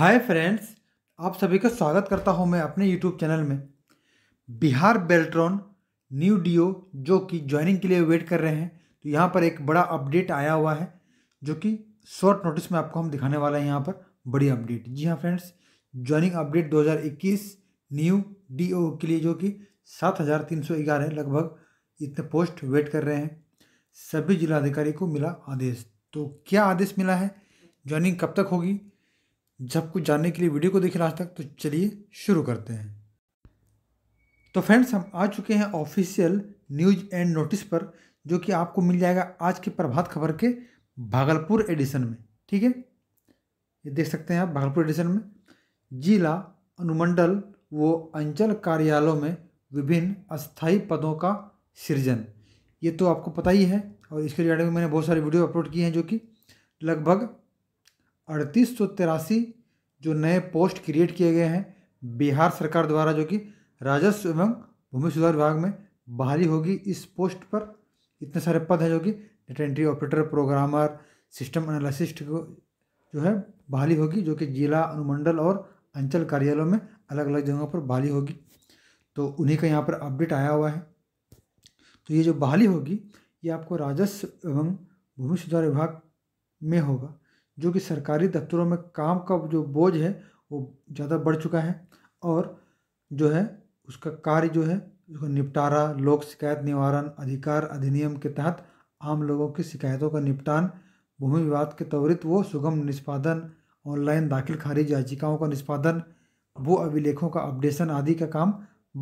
hi friends आप सभी का स्वागत करता हूं मैं अपने यूट्यूब चैनल में बिहार बेल्ट्रॉन न्यू डीओ जो कि ज्वाइनिंग के लिए वेट कर रहे हैं तो यहां पर एक बड़ा अपडेट आया हुआ है जो कि शॉर्ट नोटिस में आपको हम दिखाने वाला हैं यहां पर बड़ी अपडेट जी हां friends joining update 2021 new D के लिए जो कि सात हज़ार तीन सौ ग्यारह लगभग इतने पोस्ट वेट कर रहे हैं सभी जिलाधिकारी को मिला आदेश तो क्या आदेश मिला है ज्वाइनिंग कब तक होगी जब कुछ जानने के लिए वीडियो को देखे आज तक तो चलिए शुरू करते हैं तो फ्रेंड्स हम आ चुके हैं ऑफिशियल न्यूज एंड नोटिस पर जो कि आपको मिल जाएगा आज के प्रभात खबर के भागलपुर एडिशन में ठीक है ये देख सकते हैं आप भागलपुर एडिशन में जिला अनुमंडल व अंचल कार्यालयों में विभिन्न अस्थायी पदों का सृजन ये तो आपको पता ही है और इसके रिगार्डिंग मैंने बहुत सारी वीडियो अपलोड किए हैं जो कि लगभग अड़तीस सौ तिरासी जो नए पोस्ट क्रिएट किए गए हैं बिहार सरकार द्वारा जो कि राजस्व एवं भूमि सुधार विभाग में बहाली होगी इस पोस्ट पर इतने सारे पद हैं जो कि data entry operator programmer system analyst को जो है बहाली होगी जो कि जिला अनुमंडल और अंचल कार्यालयों में अलग अलग जगहों पर बहाली होगी तो उन्हीं का यहाँ पर अपडेट आया हुआ है तो ये जो बहाली होगी ये आपको राजस्व एवं भूमि सुधार विभाग में होगा जो कि सरकारी दफ्तरों में काम का जो बोझ है वो ज़्यादा बढ़ चुका है और जो है उसका कार्य जो है उसका निपटारा लोक शिकायत निवारण अधिकार अधिनियम के तहत आम लोगों की शिकायतों का निपटान भूमि विवाद के त्वरित वो सुगम निष्पादन ऑनलाइन दाखिल खारिज याचिकाओं का निष्पादन भू अभिलेखों का अपडेशन आदि का काम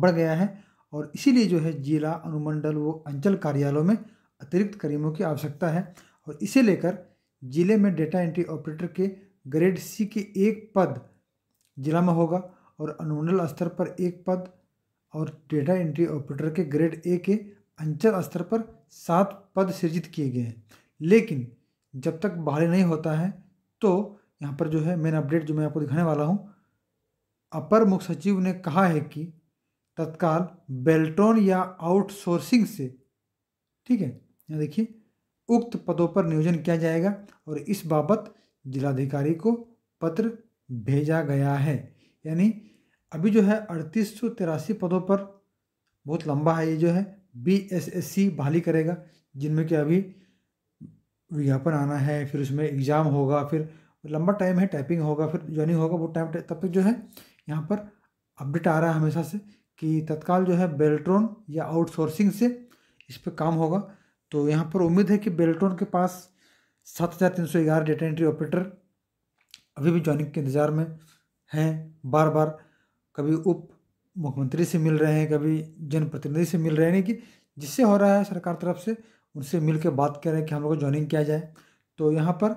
बढ़ गया है और इसीलिए जो है जिला अनुमंडल व अंचल कार्यालयों में अतिरिक्त कर्मियों की आवश्यकता है और इसे लेकर जिले में डेटा एंट्री ऑपरेटर के ग्रेड सी के एक पद जिला में होगा और अनुमंडल स्तर पर एक पद और डेटा एंट्री ऑपरेटर के ग्रेड ए के अंचल स्तर पर सात पद सृजित किए गए हैं लेकिन जब तक बहाली नहीं होता है तो यहाँ पर जो है मेन अपडेट जो मैं आपको दिखाने वाला हूँ अपर मुख्य सचिव ने कहा है कि तत्काल बेल्टोन या आउटसोर्सिंग से ठीक है यहाँ देखिए उक्त पदों पर नियोजन किया जाएगा और इस बाबत जिलाधिकारी को पत्र भेजा गया है यानी अभी जो है अड़तीस सौ तिरासी पदों पर बहुत लंबा है ये जो है बी एस एस सी बहाली करेगा जिनमें कि अभी विज्ञापन आना है फिर उसमें एग्ज़ाम होगा फिर लंबा टाइम है टाइपिंग होगा फिर ज्वाइनिंग होगा वो टाइम तब तक जो है यहाँ पर अपडेट आ रहा है हमेशा से कि तत्काल जो है बेल्ट्रॉन या आउटसोर्सिंग से इस पर काम होगा तो यहाँ पर उम्मीद है कि बेल्टोन के पास सात हज़ार तीन सौ ग्यारह डेटा एंट्री ऑपरेटर अभी भी ज्वाइनिंग के इंतज़ार में हैं बार बार कभी उप मुख्यमंत्री से मिल रहे हैं कभी जनप्रतिनिधि से मिल रहे हैं कि जिससे हो रहा है सरकार तरफ से उनसे मिल के बात कर रहे हैं कि हम लोग को ज्वाइनिंग किया जाए तो यहाँ पर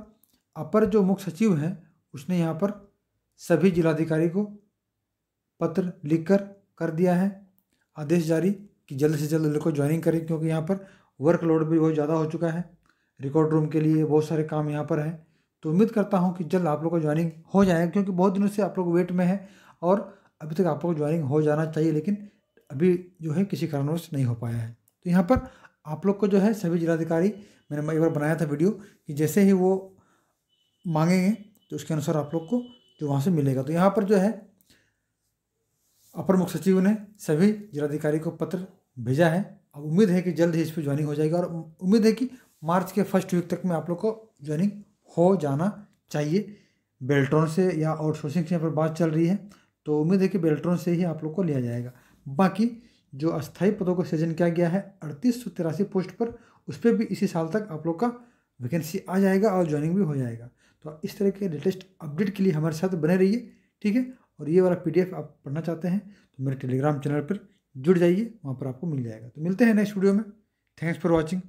अपर जो मुख्य सचिव हैं उसने यहाँ पर सभी जिलाधिकारी को पत्र लिखकर कर दिया है आदेश जारी कि जल्द से जल्द उनको ज्वाइनिंग करें क्योंकि यहाँ पर वर्कलोड भी बहुत ज़्यादा हो चुका है रिकॉर्ड रूम के लिए बहुत सारे काम यहाँ पर हैं तो उम्मीद करता हूँ कि जल्द आप लोग का ज्वाइनिंग हो जाएगा क्योंकि बहुत दिनों से आप लोग वेट में है और अभी तक आप लोग ज्वाइनिंग हो जाना चाहिए लेकिन अभी जो है किसी कारणवश नहीं हो पाया है तो यहाँ पर आप लोग को जो है सभी जिलाधिकारी मैंने एक बार बनाया था वीडियो कि जैसे ही वो मांगेंगे तो उसके अनुसार आप लोग को जो वहाँ से मिलेगा तो यहाँ पर जो है अपर मुख्य सचिव ने सभी जिलाधिकारी को पत्र भेजा है अब उम्मीद है कि जल्द ही इस पर ज्वाइनिंग हो जाएगी और उम्मीद है कि मार्च के फर्स्ट वीक तक में आप लोग को ज्वाइनिंग हो जाना चाहिए बेल्ट्रॉन से या आउटसोर्सिंग से यहाँ पर बात चल रही है तो उम्मीद है कि बेल्ट्रॉन से ही आप लोग को लिया जाएगा बाकी जो अस्थायी पदों का सृजन किया गया है अड़तीस सौ तिरासी पोस्ट पर उस पर भी इसी साल तक आप लोग का वैकेंसी आ जाएगा और ज्वाइनिंग भी हो जाएगा तो इस तरह के लेटेस्ट अपडेट के लिए हमारे साथ बने रहिए ठीक है और ये वाला पीडीएफ आप पढ़ना चाहते हैं तो मेरे टेलीग्राम चैनल पर जुड़ जाइए वहाँ पर आपको मिल जाएगा तो मिलते हैं नेक्स्ट वीडियो में थैंक्स फॉर वॉचिंग